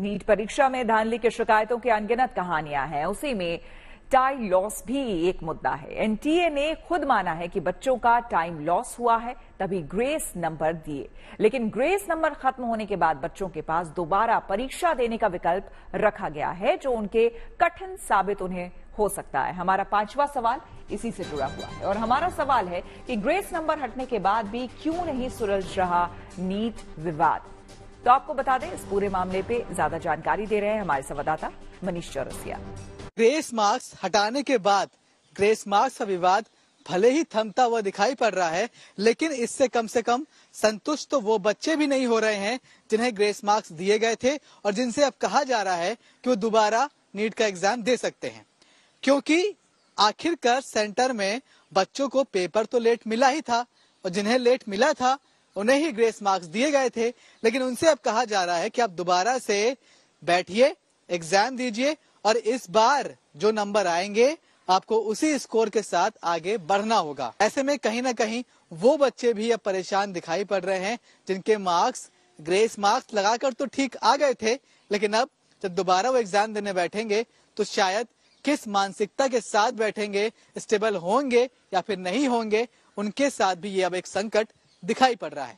NEET परीक्षा में धांधली की शिकायतों की अनगिनत कहानियां हैं उसी में टाइम लॉस भी एक मुद्दा है एनटीए ने खुद माना है कि बच्चों का टाइम लॉस हुआ है तभी ग्रेस नंबर दिए लेकिन ग्रेस नंबर खत्म होने के बाद बच्चों के पास दोबारा परीक्षा देने का विकल्प रखा गया है जो उनके कठिन साबित उन्हें हो सकता है हमारा पांचवा सवाल इसी से जुड़ा हुआ है और हमारा सवाल है कि ग्रेस नंबर हटने के बाद भी क्यों नहीं सुलझ रहा नीट विवाद तो आपको बता दें इस पूरे मामले पे ज्यादा जानकारी दे रहे हैं हमारे संवाददाता मनीष चौरसिया ग्रेस मार्क्स हटाने के बाद ग्रेस मार्क्स का विवाद भले ही थमता हुआ दिखाई पड़ रहा है लेकिन इससे कम से कम संतुष्ट तो वो बच्चे भी नहीं हो रहे हैं जिन्हें ग्रेस मार्क्स दिए गए थे और जिनसे अब कहा जा रहा है कि वो दोबारा नीट का एग्जाम दे सकते हैं क्योंकि आखिरकार सेंटर में बच्चों को पेपर तो लेट मिला ही था और जिन्हें लेट मिला था उन्हें ही ग्रेस मार्क्स दिए गए थे लेकिन उनसे अब कहा जा रहा है कि आप दोबारा से बैठिए एग्जाम दीजिए और इस बार जो नंबर आएंगे आपको उसी स्कोर के साथ आगे बढ़ना होगा ऐसे में कहीं ना कहीं वो बच्चे भी अब परेशान दिखाई पड़ रहे हैं जिनके मार्क्स ग्रेस मार्क्स लगाकर तो ठीक आ गए थे लेकिन अब जब दोबारा वो एग्जाम देने बैठेंगे तो शायद किस मानसिकता के साथ बैठेंगे स्टेबल होंगे या फिर नहीं होंगे उनके साथ भी ये अब एक संकट दिखाई पड़ रहा है